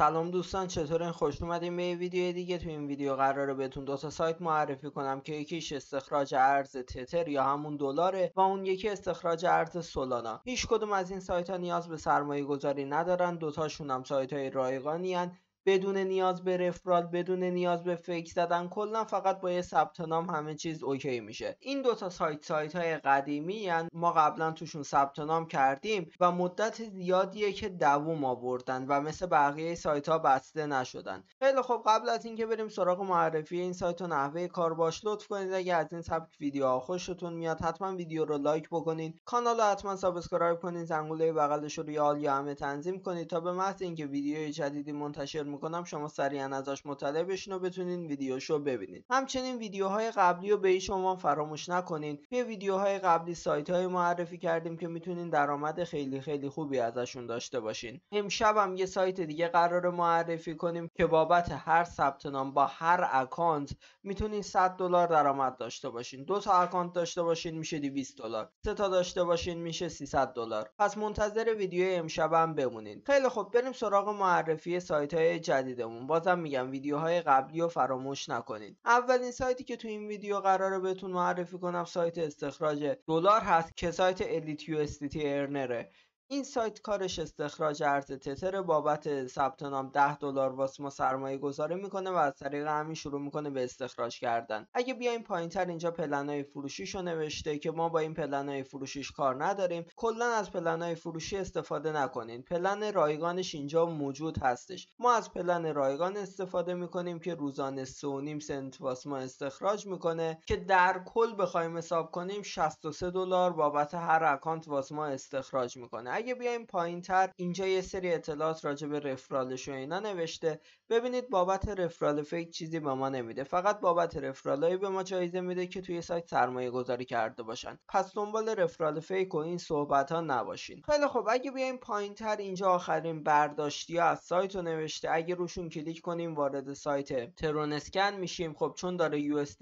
سلام دوستان چطورین خوش اومدین به یه ویدیو دیگه تو این ویدیو قراره بهتون دو تا سایت معرفی کنم که یکیش استخراج ارز تتر یا همون دلاره و اون یکی استخراج ارز سولانا هیچ کدوم از این سایت ها نیاز به سرمایه گذاری ندارن دوتاشون هم سایت های رایگانی بدون نیاز به رفرال بدون نیاز به فکر زدن کلا فقط با یه ثبت نام همه چیز اوکی میشه این دوتا سایت سایت های قدیمی هن. یعنی ما قبلا توشون ثبت نام کردیم و مدت زیادیه که دووم آوردن و مثل بقیه سایت ها بسته نشدن خیلی خب قبل از اینکه بریم سراغ معرفی این سایت و نحوه کار باش لطف کنید اگه از این سبک ویدیوها خوشتون میاد حتما ویدیو رو لایک بکنید کانال رو حتما سابسکرایب کنید زنگوله بغلش رو یا همه تنظیم کنید تا به محض اینکه ویدیو جدیدی منتشر میکنم شما سریعا ازش مطلع بشین و بتونین ویدیوشو ببینید همچنین ویدیوهای قبلی رو به این شما فراموش نکنین توی ویدیوهای قبلی سایت های معرفی کردیم که میتونین درآمد خیلی خیلی خوبی ازشون داشته باشین امشب هم یه سایت دیگه قرار معرفی کنیم که بابت هر ثبت نام با هر اکانت میتونین 100 دلار درآمد داشته باشین دو تا اکانت داشته باشین میشه 200 دلار سه تا داشته باشین میشه 300 دلار پس منتظر ویدیو امشبم بمونین خیلی خب بریم سراغ معرفی سایت های جدیدمون بازم میگم ویدیوهای قبلی رو فراموش نکنید اولین سایتی که تو این ویدیو قراره بهتون معرفی کنم سایت استخراج دلار هست که سایت Elite یو ارنره این سایت کارش استخراج ارز تتر بابت ثبت نام 10 دلار واسما سرمایه گذاری میکنه و از طریق همین شروع میکنه به استخراج کردن اگه بیایم تر اینجا های فروشیش رو نوشته که ما با این های فروشیش کار نداریم کلا از های فروشی استفاده نکنین پلن رایگانش اینجا موجود هستش ما از پلن رایگان استفاده میکنیم که روزانه 3.5 سنت واسما استخراج میکنه که در کل بخوایم حساب کنیم 63 دلار بابت هر اکانت واسما استخراج میکنه اگه بیایم پایین تر اینجا یه سری اطلاعات راجع به رفرالش و اینا نوشته ببینید بابت رفرال فیک چیزی به ما نمیده فقط بابت رفرالایی به ما جایزه میده که توی سایت سرمایه گذاری کرده باشن پس دنبال رفرال فیک و این صحبت ها نباشین خیلی خب اگه بیایم پایین تر اینجا آخرین برداشتی ها از سایت رو نوشته اگه روشون کلیک کنیم وارد سایت ترون اسکن میشیم خب چون داره یو اس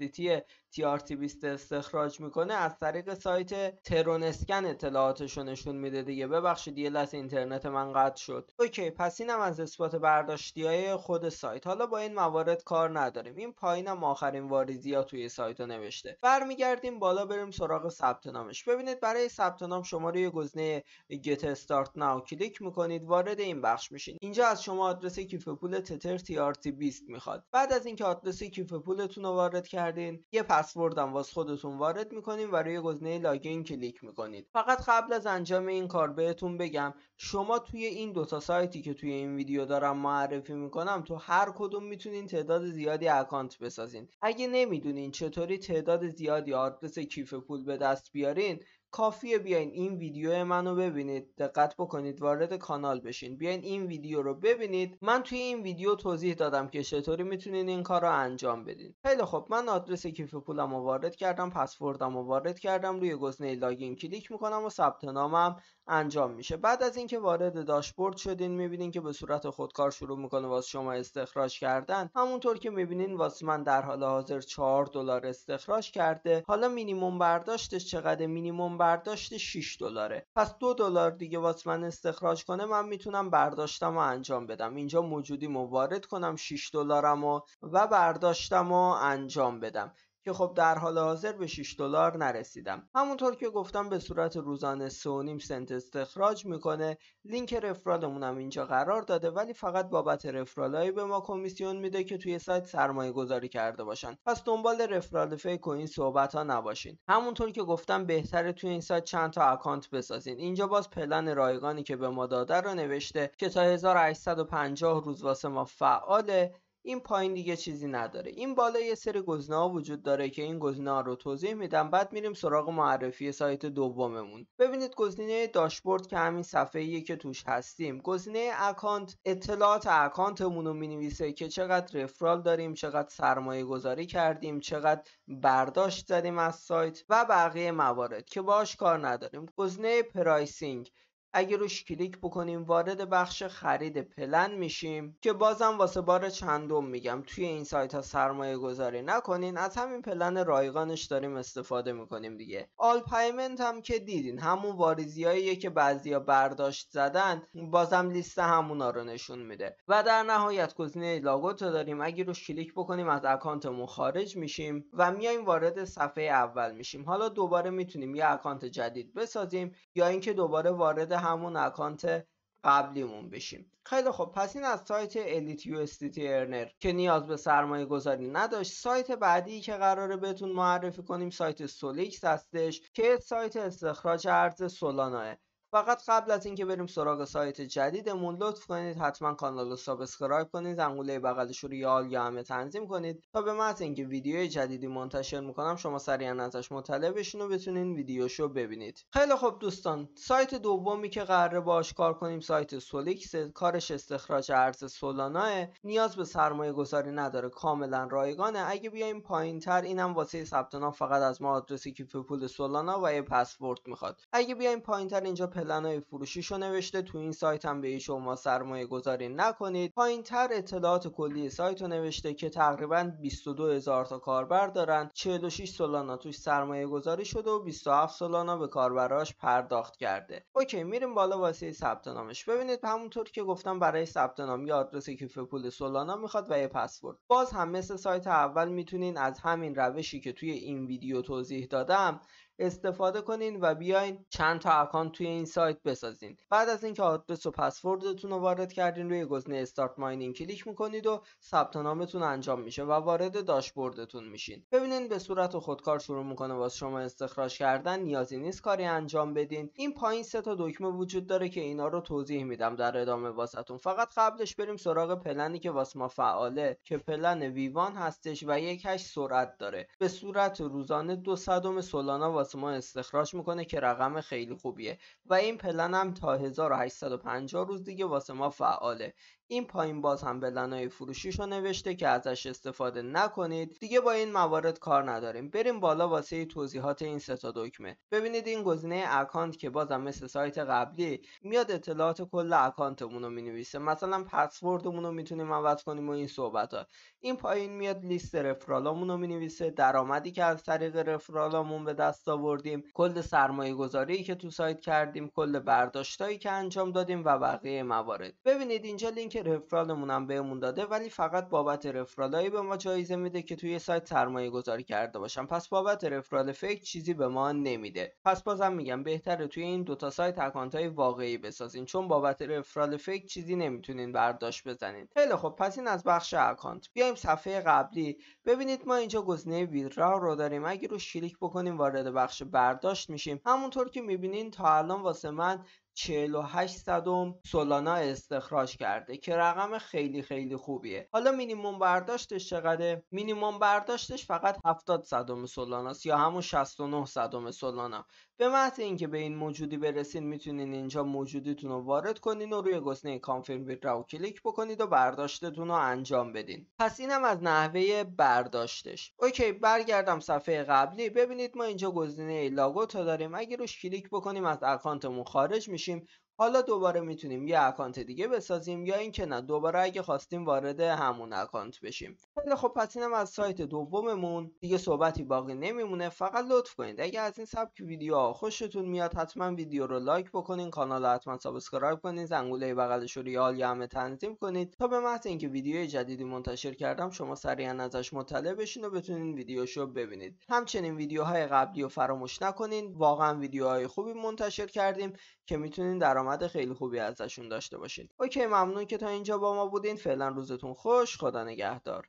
trt استخراج میکنه از طریق سایت ترون اسکن اطلاعاتشو نشون میده دیگه ببخشید یه لحظه اینترنت من قطع شد اوکی پس اینم از اثبات برداشتی های خود سایت حالا با این موارد کار نداریم این پایینم آخرین واریزی ها توی سایت رو نوشته برمیگردیم بالا بریم سراغ ثبت نامش ببینید برای ثبت نام شما روی گزینه گت استارت ناو کلیک میکنید وارد این بخش میشین اینجا از شما آدرس کیف پول تتر تی 20 میخواد بعد از اینکه آدرس کیف پولتون رو وارد کردین یه پسورد هم واس خودتون وارد میکنین و روی گزینه لاگین کلیک میکنید فقط قبل از انجام این کار به بهتون بگم شما توی این دوتا سایتی که توی این ویدیو دارم معرفی میکنم تو هر کدوم میتونین تعداد زیادی اکانت بسازین اگه نمیدونین چطوری تعداد زیادی آدرس کیف پول به دست بیارین کافیه بیاین این ویدیو منو ببینید دقت بکنید وارد کانال بشین بیاین این ویدیو رو ببینید من توی این ویدیو توضیح دادم که چطوری میتونین این کار رو انجام بدین خیلی خب من آدرس کیف پولم رو وارد کردم پسوردم رو وارد کردم روی گزینه لاگین کلیک میکنم و ثبت نامم انجام میشه بعد از اینکه وارد داشبورد شدین میبینین که به صورت خودکار شروع میکنه واسه شما استخراج کردن همونطور که میبینین واسه من در حال حاضر 4 دلار استخراج کرده حالا مینیمم برداشتش چقدر مینیمم برداشت 6 دلاره پس دو دلار دیگه واسه من استخراج کنه من میتونم برداشتم و انجام بدم اینجا موجودی موارد کنم 6 دلارمو و, و برداشتم و انجام بدم که خب در حال حاضر به 6 دلار نرسیدم همونطور که گفتم به صورت روزانه نیم سنت استخراج میکنه لینک رفرالمون هم اینجا قرار داده ولی فقط بابت رفرالایی به ما کمیسیون میده که توی سایت سرمایه گذاری کرده باشن پس دنبال رفرال فیک و این صحبت ها نباشین همونطور که گفتم بهتره توی این سایت چند تا اکانت بسازین اینجا باز پلن رایگانی که به ما داده رو نوشته که تا 1850 روز واسه ما فعاله این پایین دیگه چیزی نداره این بالا یه سری گزینه ها وجود داره که این گزینه ها رو توضیح میدم بعد میریم سراغ معرفی سایت دوممون ببینید گزینه داشبورد که همین صفحه که توش هستیم گزینه اکانت اطلاعات اکانتمون رو مینویسه که چقدر رفرال داریم چقدر سرمایه گذاری کردیم چقدر برداشت زدیم از سایت و بقیه موارد که باش کار نداریم گزینه پرایسینگ اگه روش کلیک بکنیم وارد بخش خرید پلن میشیم که بازم واسه بار چندم میگم توی این سایت ها سرمایه گذاری نکنین از همین پلن رایگانش داریم استفاده میکنیم دیگه آل پیمنت هم که دیدین همون واریزیایی که بعضیا برداشت زدن بازم لیست همونا رو نشون میده و در نهایت گزینه لاگوت رو داریم اگه روش کلیک بکنیم از اکانتمون خارج میشیم و میایم وارد صفحه اول میشیم حالا دوباره میتونیم یه اکانت جدید بسازیم یا اینکه دوباره وارد همون اکانت قبلیمون بشیم خیلی خب پس این از سایت الیت یو ارنر که نیاز به سرمایه گذاری نداشت سایت بعدی که قراره بهتون معرفی کنیم سایت سولیکس هستش که سایت استخراج ارز سولاناه فقط قبل از اینکه بریم سراغ سایت جدیدمون لطف کنید حتما کانال رو سابسکرایب کنید زنگوله بغلش رو یال یا همه تنظیم کنید تا به محض اینکه ویدیو جدیدی منتشر میکنم شما سریعا ازش مطلع بشین و بتونین ویدیوشو ببینید خیلی خب دوستان سایت دومی که قراره باش کار کنیم سایت سولیکس کارش استخراج ارز سولاناه نیاز به سرمایه گذاری نداره کاملا رایگانه اگه بیایم پایین تر اینم واسه ثبت نام فقط از ما آدرسی که پول سولانا و یه پسورد میخواد اگه بیایم پایین تر اینجا های فروشیش رو نوشته تو این سایت هم به ایش شما سرمایه گذاری نکنید پایین تر اطلاعات کلی سایت رو نوشته که تقریبا 22 هزار تا کاربر دارن 46 سولانا توش سرمایه گذاری شده و 27 سولانا به کاربراش پرداخت کرده اوکی میریم بالا واسه ثبت نامش ببینید همونطور که گفتم برای ثبت نام یه آدرس کیف پول سولانا میخواد و یه پسورد باز هم مثل سایت اول میتونین از همین روشی که توی این ویدیو توضیح دادم استفاده کنین و بیاین چند تا اکانت توی این سایت بسازین بعد از اینکه آدرس و پسوردتون رو وارد کردین روی گزینه استارت ماینینگ کلیک میکنید و ثبت نامتون انجام میشه و وارد داشبوردتون میشین ببینین به صورت خودکار شروع میکنه واسه شما استخراج کردن نیازی نیست کاری انجام بدین این پایین سه تا دکمه وجود داره که اینا رو توضیح میدم در ادامه واسهتون فقط قبلش بریم سراغ پلنی که واسه ما فعاله که پلن ویوان هستش و یک سرعت داره به صورت روزانه دو سولانا آسمان استخراج میکنه که رقم خیلی خوبیه و این پلن هم تا 1850 روز دیگه واسه ما فعاله این پایین باز هم به لنای فروشیشو نوشته که ازش استفاده نکنید دیگه با این موارد کار نداریم بریم بالا واسه توضیحات این ستا دکمه ببینید این گزینه اکانت که بازم مثل سایت قبلی میاد اطلاعات کل اکانتمون رو مینویسه مثلا پسوردمون رو میتونیم عوض کنیم و این صحبت ها این پایین میاد لیست رفرالامون رو مینویسه درآمدی که از طریق رفرالامون به دست آوردیم کل سرمایه گذاری که تو سایت کردیم کل برداشتایی که انجام دادیم و بقیه موارد ببینید اینجا لینک که رفرالمون هم بهمون داده ولی فقط بابت رفرالایی به ما جایزه میده که توی سایت سرمایه گذاری کرده باشم پس بابت رفرال فیک چیزی به ما نمیده پس بازم میگم بهتره توی این دوتا سایت اکانت های واقعی بسازین چون بابت رفرال فیک چیزی نمیتونین برداشت بزنین خیلی خب پس این از بخش اکانت بیایم صفحه قبلی ببینید ما اینجا گزینه ویدرا رو داریم اگه رو کلیک بکنیم وارد بخش برداشت میشیم همونطور که میبینین تا الان واسه من 48 صدم سولانا استخراج کرده که رقم خیلی خیلی خوبیه حالا مینیموم برداشتش چقدره مینیموم برداشتش فقط 70 صدم سولاناست یا همون 69 صدم سولانا به محض اینکه به این موجودی برسین میتونین اینجا موجودیتون رو وارد کنین و روی گزینه کانفرم رو کلیک بکنید و برداشتتون رو انجام بدین پس اینم از نحوه برداشتش اوکی برگردم صفحه قبلی ببینید ما اینجا گزینه لاگو تا داریم اگه روش کلیک بکنیم از اکانتمون خارج میشیم حالا دوباره میتونیم یه اکانت دیگه بسازیم یا اینکه نه دوباره اگه خواستیم وارد همون اکانت بشیم خیلی خب پس اینم از سایت دوممون دیگه صحبتی باقی نمیمونه فقط لطف کنید اگه از این سبک ویدیو خوشتون میاد حتما ویدیو رو لایک بکنید کانال رو حتما سابسکرایب کنید زنگوله بغلش رو ریال یا همه تنظیم کنید تا به محض اینکه ویدیو جدیدی منتشر کردم شما سریعا ازش مطلع بشین و بتونین ویدیوشو ببینید همچنین ویدیوهای قبلی رو فراموش نکنید واقعا ویدیوهای خوبی منتشر کردیم که میتونین در درآمد خیلی خوبی ازشون داشته باشید اوکی ممنون که تا اینجا با ما بودین فعلا روزتون خوش خدا نگهدار